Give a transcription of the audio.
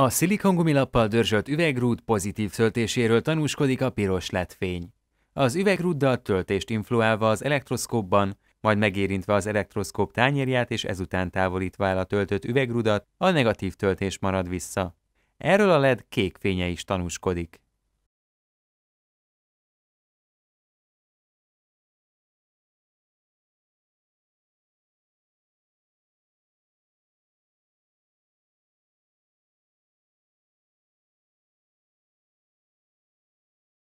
A szilikongumilappal dörzsölt üvegrúd pozitív töltéséről tanúskodik a piros letfény. Az üvegrúddal töltést influálva az elektroszkópban, majd megérintve az elektroszkóp tányérját és ezután távolítva el a töltött üvegrudat, a negatív töltés marad vissza. Erről a LED kék fénye is tanúskodik.